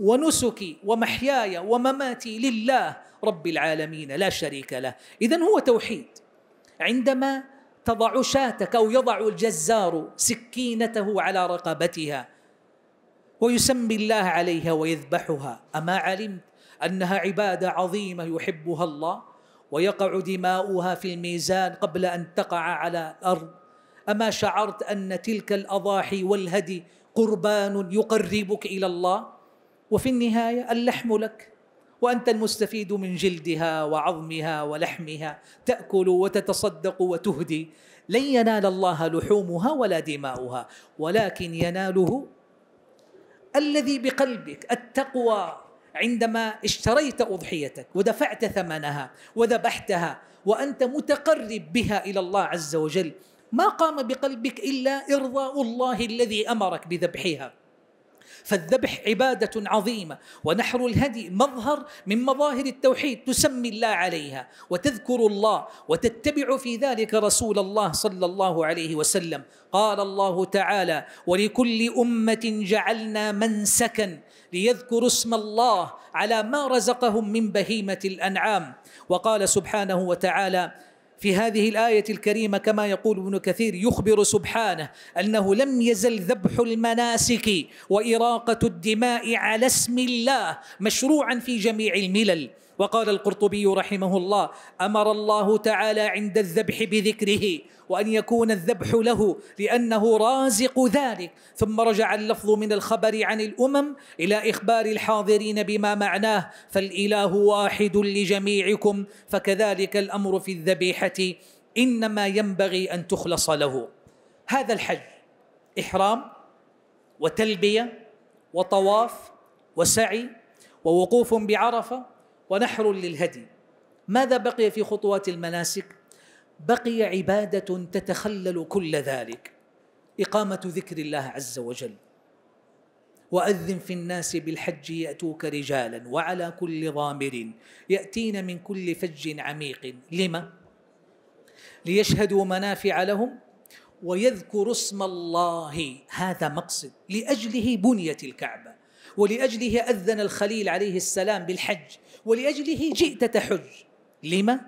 ونسكي ومحياي ومماتي لله رب العالمين لا شريك له اذا هو توحيد عندما تضع شاتك او يضع الجزار سكينته على رقبتها ويسمي الله عليها ويذبحها اما علمت انها عباده عظيمه يحبها الله ويقع دماؤها في الميزان قبل ان تقع على الارض اما شعرت ان تلك الاضاحي والهدي قربان يقربك الى الله وفي النهايه اللحم لك وانت المستفيد من جلدها وعظمها ولحمها تاكل وتتصدق وتهدي لن ينال الله لحومها ولا دماؤها ولكن يناله الذي بقلبك التقوى عندما اشتريت اضحيتك ودفعت ثمنها وذبحتها وانت متقرب بها الى الله عز وجل ما قام بقلبك الا ارضاء الله الذي امرك بذبحها فالذبح عبادة عظيمة ونحر الهدي مظهر من مظاهر التوحيد تسمي الله عليها وتذكر الله وتتبع في ذلك رسول الله صلى الله عليه وسلم قال الله تعالى ولكل أمة جعلنا منسكا ليذكروا اسم الله على ما رزقهم من بهيمة الأنعام وقال سبحانه وتعالى في هذه الآية الكريمة كما يقول ابن كثير يخبر سبحانه أنه لم يزل ذبح المناسك وإراقة الدماء على اسم الله مشروعا في جميع الملل وقال القرطبي رحمه الله امر الله تعالى عند الذبح بذكره وان يكون الذبح له لانه رازق ذلك ثم رجع اللفظ من الخبر عن الامم الى اخبار الحاضرين بما معناه فالاله واحد لجميعكم فكذلك الامر في الذبيحه انما ينبغي ان تخلص له هذا الحج احرام وتلبيه وطواف وسعي ووقوف بعرفه ونحر للهدي ماذا بقي في خطوات المناسك بقي عباده تتخلل كل ذلك اقامه ذكر الله عز وجل واذن في الناس بالحج ياتوك رجالا وعلى كل ضامر ياتين من كل فج عميق لم ليشهدوا منافع لهم ويذكروا اسم الله هذا مقصد لاجله بنيت الكعبه ولأجله أذن الخليل عليه السلام بالحج ولأجله جئت تحج لما؟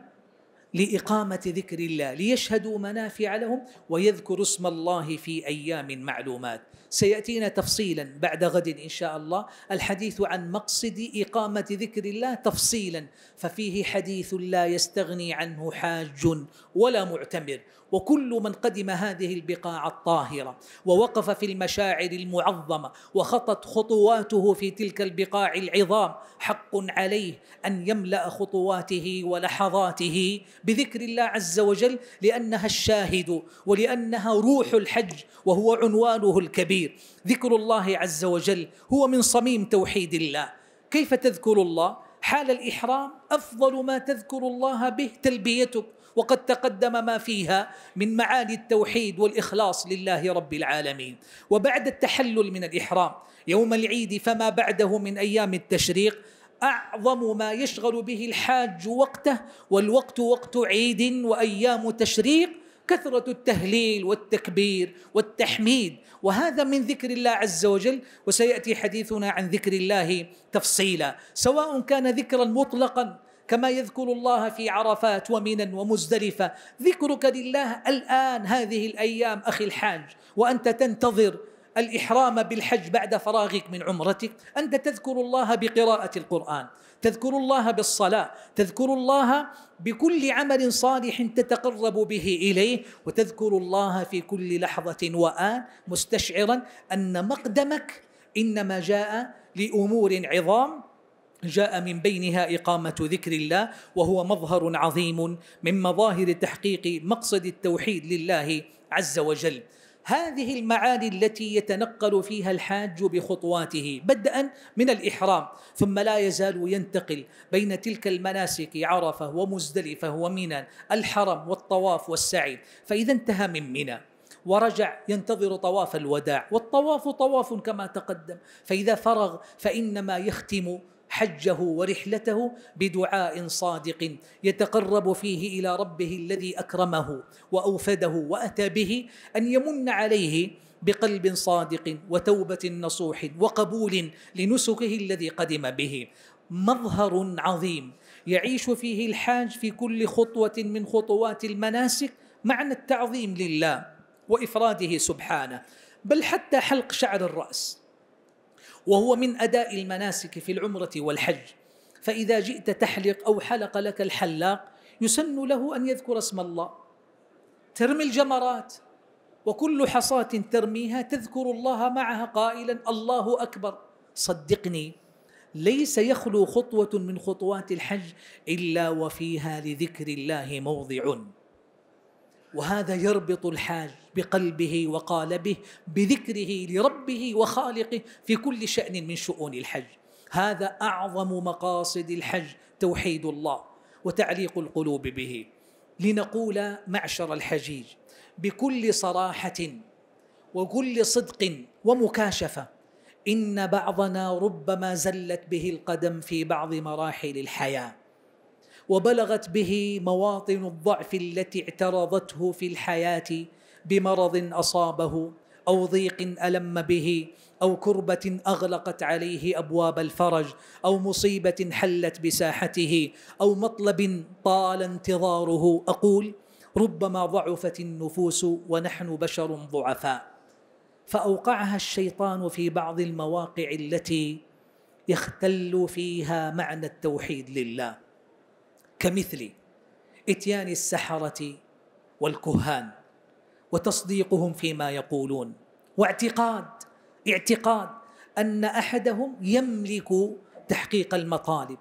لإقامة ذكر الله ليشهدوا منافع لهم ويذكروا اسم الله في أيام معلومات سيأتينا تفصيلا بعد غد إن شاء الله الحديث عن مقصد إقامة ذكر الله تفصيلا ففيه حديث لا يستغني عنه حاج ولا معتمر وكل من قدم هذه البقاع الطاهره ووقف في المشاعر المعظمه وخطت خطواته في تلك البقاع العظام حق عليه ان يملا خطواته ولحظاته بذكر الله عز وجل لانها الشاهد ولانها روح الحج وهو عنوانه الكبير ذكر الله عز وجل هو من صميم توحيد الله كيف تذكر الله حال الإحرام أفضل ما تذكر الله به تلبيتك وقد تقدم ما فيها من معاني التوحيد والإخلاص لله رب العالمين وبعد التحلل من الإحرام يوم العيد فما بعده من أيام التشريق اعظم ما يشغل به الحاج وقته والوقت وقت عيد وايام تشريق كثره التهليل والتكبير والتحميد وهذا من ذكر الله عز وجل وسياتي حديثنا عن ذكر الله تفصيلا سواء كان ذكرا مطلقا كما يذكر الله في عرفات ومنى ومزدلفة ذكرك لله الآن هذه الأيام أخي الحاج وأنت تنتظر الإحرام بالحج بعد فراغك من عمرتك أنت تذكر الله بقراءة القرآن تذكر الله بالصلاة تذكر الله بكل عمل صالح تتقرب به إليه وتذكر الله في كل لحظة وآن مستشعرا أن مقدمك إنما جاء لأمور عظام جاء من بينها إقامة ذكر الله وهو مظهر عظيم من مظاهر تحقيق مقصد التوحيد لله عز وجل هذه المعاني التي يتنقل فيها الحاج بخطواته بدءا من الإحرام ثم لا يزال ينتقل بين تلك المناسك عرفة ومزدلفة ومنى الحرم والطواف والسعي فإذا انتهى من منى ورجع ينتظر طواف الوداع والطواف طواف كما تقدم فإذا فرغ فإنما يختم حجه ورحلته بدعاء صادق يتقرب فيه الى ربه الذي اكرمه واوفده واتى به ان يمن عليه بقلب صادق وتوبه نصوح وقبول لنسكه الذي قدم به مظهر عظيم يعيش فيه الحاج في كل خطوه من خطوات المناسك معنى التعظيم لله وافراده سبحانه بل حتى حلق شعر الراس وهو من أداء المناسك في العمرة والحج فإذا جئت تحلق أو حلق لك الحلاق يسن له أن يذكر اسم الله ترمي الجمرات وكل حصاة ترميها تذكر الله معها قائلا الله أكبر صدقني ليس يخلو خطوة من خطوات الحج إلا وفيها لذكر الله موضع وهذا يربط الحاج بقلبه وقالبه بذكره لربه وخالقه في كل شأن من شؤون الحج هذا أعظم مقاصد الحج توحيد الله وتعليق القلوب به لنقول معشر الحجيج بكل صراحة وكل صدق ومكاشفة إن بعضنا ربما زلت به القدم في بعض مراحل الحياة وبلغت به مواطن الضعف التي اعترضته في الحياه بمرض اصابه او ضيق الم به او كربه اغلقت عليه ابواب الفرج او مصيبه حلت بساحته او مطلب طال انتظاره اقول ربما ضعفت النفوس ونحن بشر ضعفاء فاوقعها الشيطان في بعض المواقع التي يختل فيها معنى التوحيد لله كمثل اتيان السحره والكهان وتصديقهم فيما يقولون واعتقاد اعتقاد ان احدهم يملك تحقيق المطالب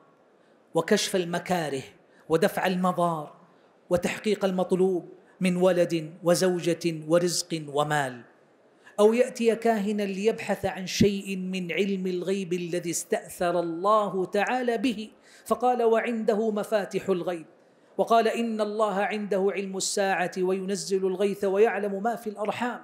وكشف المكاره ودفع المضار وتحقيق المطلوب من ولد وزوجه ورزق ومال او ياتي كاهنا ليبحث عن شيء من علم الغيب الذي استاثر الله تعالى به فقال وعنده مفاتح الغيب وقال إن الله عنده علم الساعة وينزل الغيث ويعلم ما في الأرحام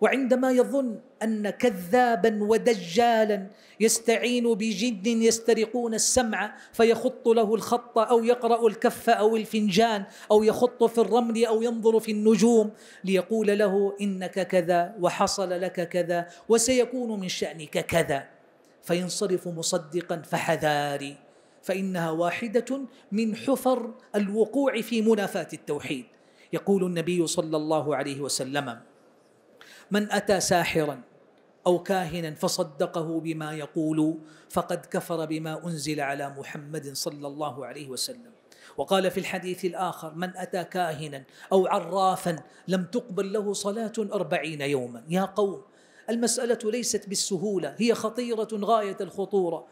وعندما يظن أن كذابا ودجالا يستعين بجد يسترقون السمع فيخط له الخط أو يقرأ الكف أو الفنجان أو يخط في الرمل أو ينظر في النجوم ليقول له إنك كذا وحصل لك كذا وسيكون من شأنك كذا فينصرف مصدقا فحذاري فإنها واحدة من حفر الوقوع في منافاة التوحيد يقول النبي صلى الله عليه وسلم من أتى ساحرا أو كاهنا فصدقه بما يقول فقد كفر بما أنزل على محمد صلى الله عليه وسلم وقال في الحديث الآخر من أتى كاهنا أو عرافا لم تقبل له صلاة أربعين يوما يا قوم المسألة ليست بالسهولة هي خطيرة غاية الخطورة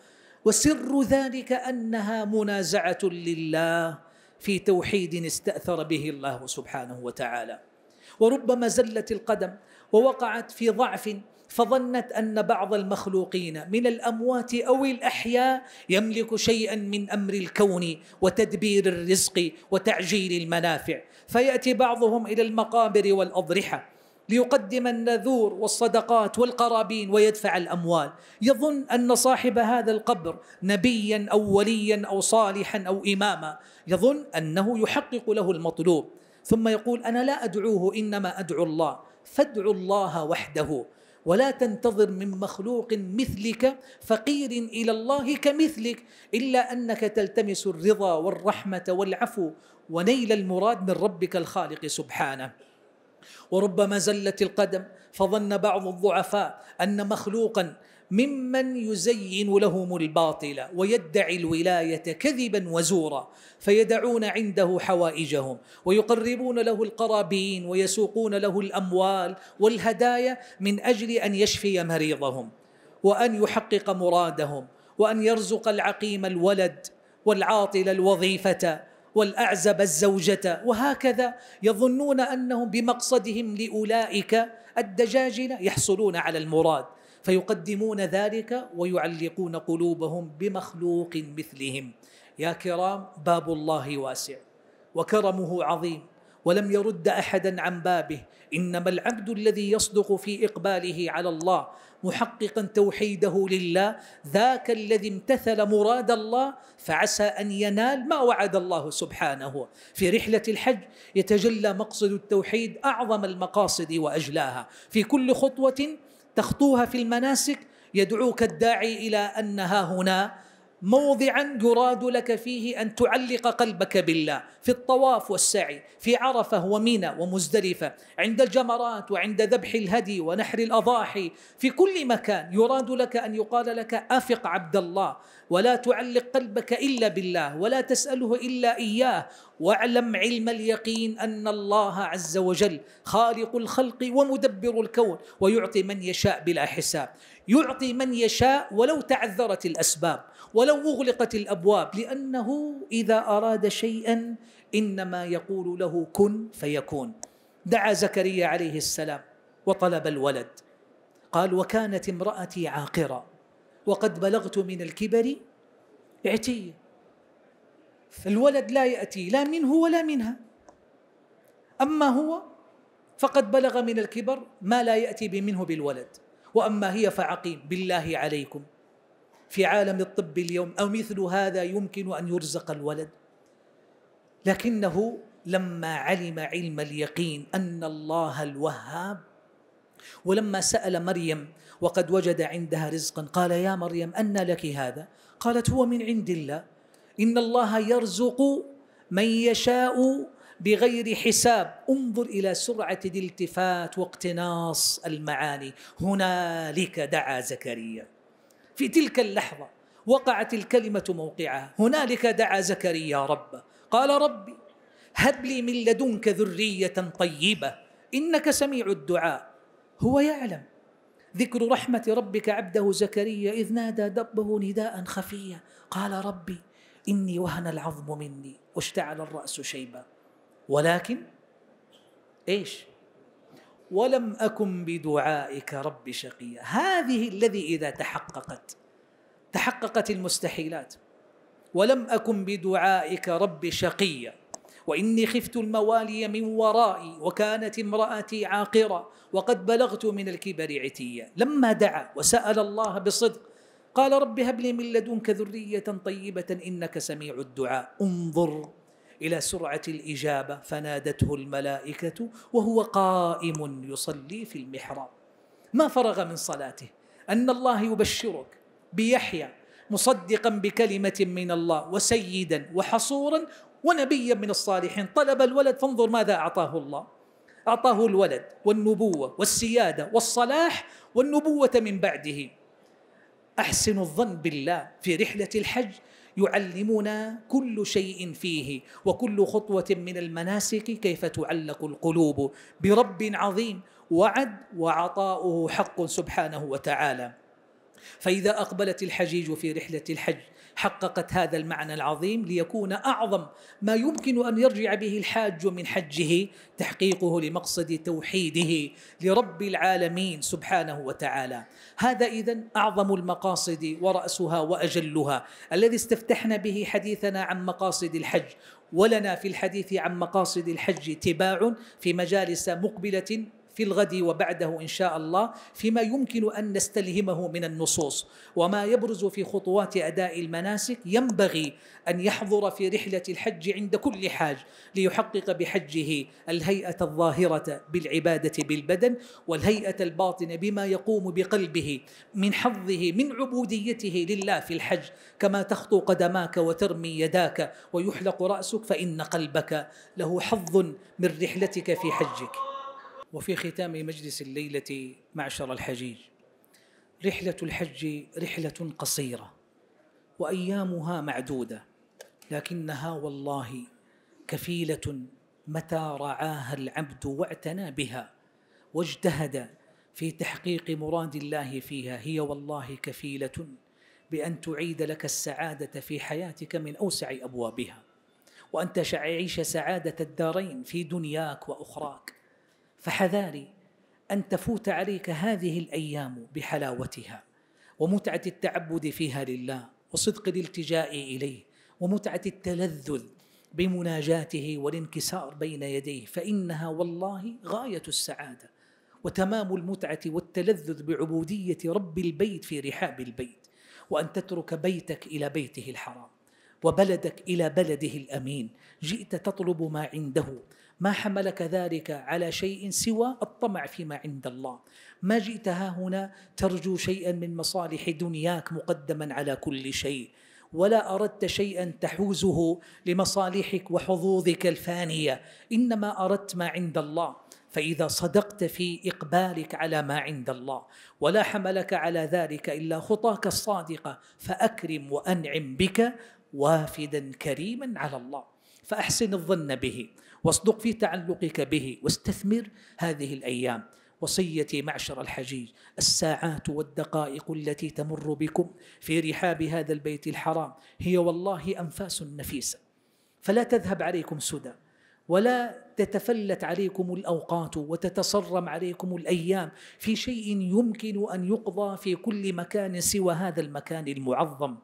وسر ذلك انها منازعه لله في توحيد استاثر به الله سبحانه وتعالى وربما زلت القدم ووقعت في ضعف فظنت ان بعض المخلوقين من الاموات او الاحياء يملك شيئا من امر الكون وتدبير الرزق وتعجيل المنافع فياتي بعضهم الى المقابر والاضرحه ليقدم النذور والصدقات والقرابين ويدفع الأموال يظن أن صاحب هذا القبر نبيا أو وليا أو صالحا أو إماما يظن أنه يحقق له المطلوب ثم يقول أنا لا أدعوه إنما أدعو الله فادعو الله وحده ولا تنتظر من مخلوق مثلك فقير الى الله كمثلك الا انك تلتمس الرضا والرحمه والعفو ونيل المراد من ربك الخالق سبحانه وربما زلت القدم فظن بعض الضعفاء ان مخلوقا ممن يزين لهم الباطل ويدعي الولايه كذبا وزورا فيدعون عنده حوائجهم ويقربون له القرابين ويسوقون له الاموال والهدايا من اجل ان يشفي مريضهم وان يحقق مرادهم وان يرزق العقيم الولد والعاطل الوظيفه والأعزب الزوجة وهكذا يظنون أنهم بمقصدهم لأولئك الدجاجلة يحصلون على المراد فيقدمون ذلك ويعلقون قلوبهم بمخلوق مثلهم يا كرام باب الله واسع وكرمه عظيم ولم يرد احدا عن بابه انما العبد الذي يصدق في اقباله على الله محققا توحيده لله ذاك الذي امتثل مراد الله فعسى ان ينال ما وعد الله سبحانه في رحله الحج يتجلى مقصد التوحيد اعظم المقاصد واجلاها في كل خطوه تخطوها في المناسك يدعوك الداعي الى ان ها هنا موضعا يراد لك فيه ان تعلق قلبك بالله في الطواف والسعي في عرفه ومنى ومزدلفه عند الجمرات وعند ذبح الهدي ونحر الاضاحي في كل مكان يراد لك ان يقال لك افق عبد الله ولا تعلق قلبك الا بالله ولا تساله الا اياه واعلم علم اليقين ان الله عز وجل خالق الخلق ومدبر الكون ويعطي من يشاء بلا حساب يعطي من يشاء ولو تعذرت الاسباب ولو أغلقت الأبواب لأنه إذا أراد شيئا إنما يقول له كن فيكون دعا زكريا عليه السلام وطلب الولد قال وكانت امرأتي عاقرة وقد بلغت من الكبر اعتي فالولد لا يأتي لا منه ولا منها أما هو فقد بلغ من الكبر ما لا يأتي منه بالولد وأما هي فعقيم بالله عليكم في عالم الطب اليوم أو مثل هذا يمكن أن يرزق الولد لكنه لما علم علم اليقين أن الله الوهاب ولما سأل مريم وقد وجد عندها رزقا قال يا مريم أن لك هذا قالت هو من عند الله إن الله يرزق من يشاء بغير حساب انظر الى سرعه الالتفات واقتناص المعاني هنالك دعا زكريا في تلك اللحظة وقعت الكلمة موقعها هنالك دعا زكريا ربه قال ربي هب لي من لدنك ذرية طيبة إنك سميع الدعاء هو يعلم ذكر رحمة ربك عبده زكريا إذ نادى دبه نداء خفيا قال ربي إني وهن العظم مني واشتعل الرأس شيبا ولكن إيش ولم أكن بدعائك رب شقيا هذه الذي إذا تحققت تحققت المستحيلات ولم أكن بدعائك رب شقيا وإني خفت الموالي من ورائي وكانت امرأتي عاقرة وقد بلغت من الكبر عتيا لما دعا وسأل الله بصدق قال رب هب لي من لدنك ذرية طيبة إنك سميع الدعاء انظر إلى سرعة الإجابة فنادته الملائكة وهو قائم يصلي في المحراب ما فرغ من صلاته أن الله يبشرك بيحيى مصدقا بكلمة من الله وسيدا وحصورا ونبيا من الصالحين طلب الولد فانظر ماذا أعطاه الله أعطاه الولد والنبوة والسيادة والصلاح والنبوة من بعده أحسن الظن بالله في رحلة الحج يعلمنا كل شيء فيه وكل خطوه من المناسك كيف تعلق القلوب برب عظيم وعد وعطاؤه حق سبحانه وتعالى فاذا اقبلت الحجيج في رحله الحج حققت هذا المعنى العظيم ليكون اعظم ما يمكن ان يرجع به الحاج من حجه تحقيقه لمقصد توحيده لرب العالمين سبحانه وتعالى هذا اذا اعظم المقاصد وراسها واجلها الذي استفتحنا به حديثنا عن مقاصد الحج ولنا في الحديث عن مقاصد الحج تباع في مجالس مقبله في الغد وبعده ان شاء الله فيما يمكن ان نستلهمه من النصوص وما يبرز في خطوات اداء المناسك ينبغي ان يحضر في رحله الحج عند كل حاج ليحقق بحجه الهيئه الظاهره بالعباده بالبدن والهيئه الباطنه بما يقوم بقلبه من حظه من عبوديته لله في الحج كما تخطو قدماك وترمي يداك ويحلق راسك فان قلبك له حظ من رحلتك في حجك وفي ختام مجلس الليلة معشر الحجيج رحلة الحج رحلة قصيرة وأيامها معدودة لكنها والله كفيلة متى رعاها العبد واعتنى بها واجتهد في تحقيق مراد الله فيها هي والله كفيلة بأن تعيد لك السعادة في حياتك من أوسع أبوابها وأن تعيش سعادة الدارين في دنياك وأخراك فحذاري أن تفوت عليك هذه الأيام بحلاوتها ومتعة التعبد فيها لله وصدق الالتجاء إليه ومتعة التلذذ بمناجاته والانكسار بين يديه فإنها والله غاية السعادة وتمام المتعة والتلذذ بعبودية رب البيت في رحاب البيت وأن تترك بيتك إلى بيته الحرام وبلدك إلى بلده الأمين جئت تطلب ما عنده ما حملك ذلك على شيء سوى الطمع فيما عند الله ما جئت ها هنا ترجو شيئا من مصالح دنياك مقدما على كل شيء ولا اردت شيئا تحوزه لمصالحك وحظوظك الفانيه انما اردت ما عند الله فاذا صدقت في اقبالك على ما عند الله ولا حملك على ذلك الا خطاك الصادقه فاكرم وانعم بك وافدا كريما على الله فاحسن الظن به واصدق في تعلقك به واستثمر هذه الأيام وصيتي معشر الحجيج الساعات والدقائق التي تمر بكم في رحاب هذا البيت الحرام هي والله أنفاس نفيسة فلا تذهب عليكم سدى ولا تتفلت عليكم الاوقات وتتصرم عليكم الايام في شيء يمكن ان يقضى في كل مكان سوى هذا المكان المعظم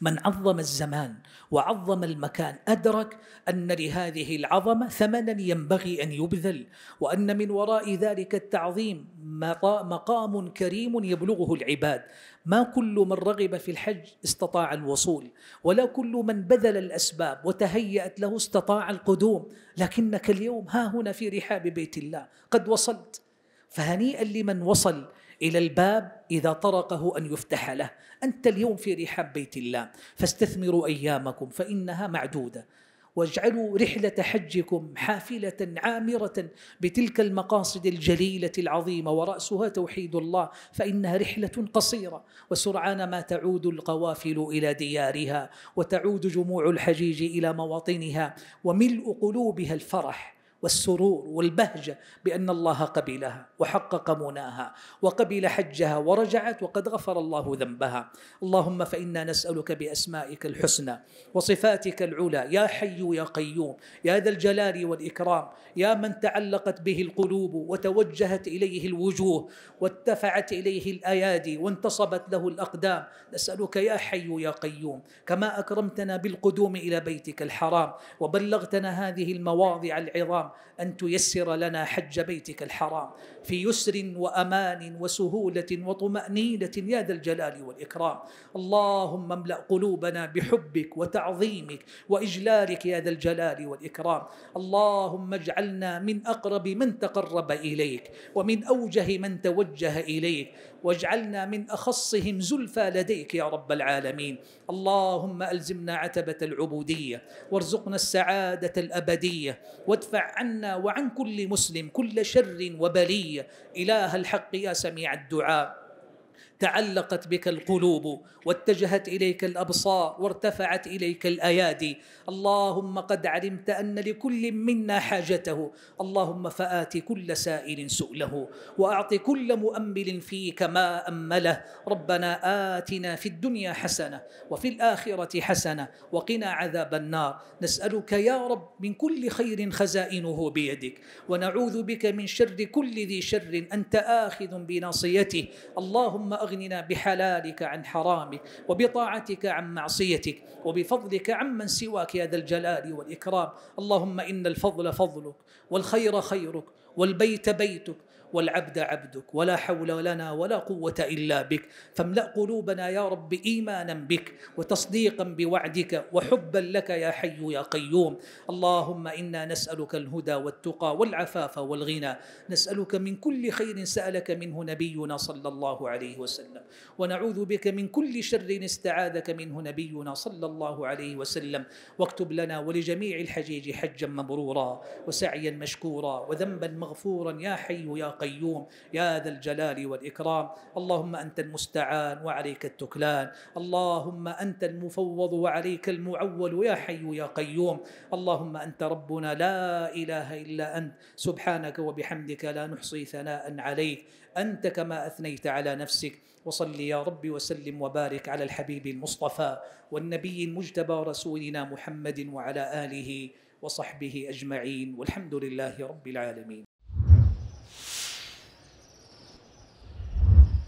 من عظم الزمان وعظم المكان ادرك ان لهذه العظمه ثمنا ينبغي ان يبذل وان من وراء ذلك التعظيم مقام كريم يبلغه العباد ما كل من رغب في الحج استطاع الوصول ولا كل من بذل الاسباب وتهيات له استطاع القدوم لكنك اليوم ها هنا في رحاب بيت الله قد وصلت فهنيئا لمن وصل إلى الباب إذا طرقه أن يفتح له أنت اليوم في رحاب بيت الله فاستثمروا أيامكم فإنها معدودة واجعلوا رحلة حجكم حافلة عامرة بتلك المقاصد الجليلة العظيمة ورأسها توحيد الله فإنها رحلة قصيرة وسرعان ما تعود القوافل إلى ديارها وتعود جموع الحجيج إلى مواطنها وملء قلوبها الفرح والسرور والبهجة بأن الله قبلها وحقق مناها وقبل حجها ورجعت وقد غفر الله ذنبها اللهم فإنا نسألك بأسمائك الحسنى وصفاتك العلى يا حي يا قيوم يا ذا الجلال والإكرام يا من تعلقت به القلوب وتوجهت إليه الوجوه واتفعت إليه الأيادي وانتصبت له الأقدام نسألك يا حي يا قيوم كما أكرمتنا بالقدوم إلى بيتك الحرام وبلغتنا هذه المواضع العظام أن تيسر لنا حج بيتك الحرام في يسر وامان وسهوله وطمانينه يا ذا الجلال والاكرام اللهم املا قلوبنا بحبك وتعظيمك واجلالك يا ذا الجلال والاكرام اللهم اجعلنا من اقرب من تقرب اليك ومن اوجه من توجه اليك واجعلنا من اخصهم زلفى لديك يا رب العالمين اللهم الزمنا عتبه العبوديه وارزقنا السعاده الابديه وادفع عنا وعن كل مسلم كل شر وبليه اله الحق يا سميع الدعاء تعلقت بك القلوب واتجهت اليك الابصار وارتفعت اليك الايادي اللهم قد علمت ان لكل منا حاجته اللهم فات كل سائل سؤله واعط كل مؤمل فيك ما امله ربنا اتنا في الدنيا حسنه وفي الاخره حسنه وقنا عذاب النار نسالك يا رب من كل خير خزائنه بيدك ونعوذ بك من شر كل ذي شر انت اخذ بناصيته اللهم اغفر أغننا بحلالك عن حرامك وبطاعتك عن معصيتك وبفضلك عمن سواك يا ذا الجلال والاكرام اللهم ان الفضل فضلك والخير خيرك والبيت بيتك والعبد عبدك ولا حول لنا ولا قوة إلا بك فاملأ قلوبنا يا رب إيمانا بك وتصديقا بوعدك وحبا لك يا حي يا قيوم اللهم إنا نسألك الهدى والتقى والعفاف والغنى نسألك من كل خير سألك منه نبينا صلى الله عليه وسلم ونعوذ بك من كل شر استعاذك منه نبينا صلى الله عليه وسلم واكتب لنا ولجميع الحجيج حجا مبرورا وسعيا مشكورا وذنبا مغفورا يا حي يا قيوم القيوم يا ذا الجلال والإكرام اللهم أنت المستعان وعليك التكلان اللهم أنت المفوض وعليك المعول يا حي يا قيوم اللهم أنت ربنا لا إله إلا أنت سبحانك وبحمدك لا نحصي ثناء عليك أنت كما أثنيت على نفسك وصل يا رب وسلم وبارك على الحبيب المصطفى والنبي المجتبى رسولنا محمد وعلى آله وصحبه أجمعين والحمد لله رب العالمين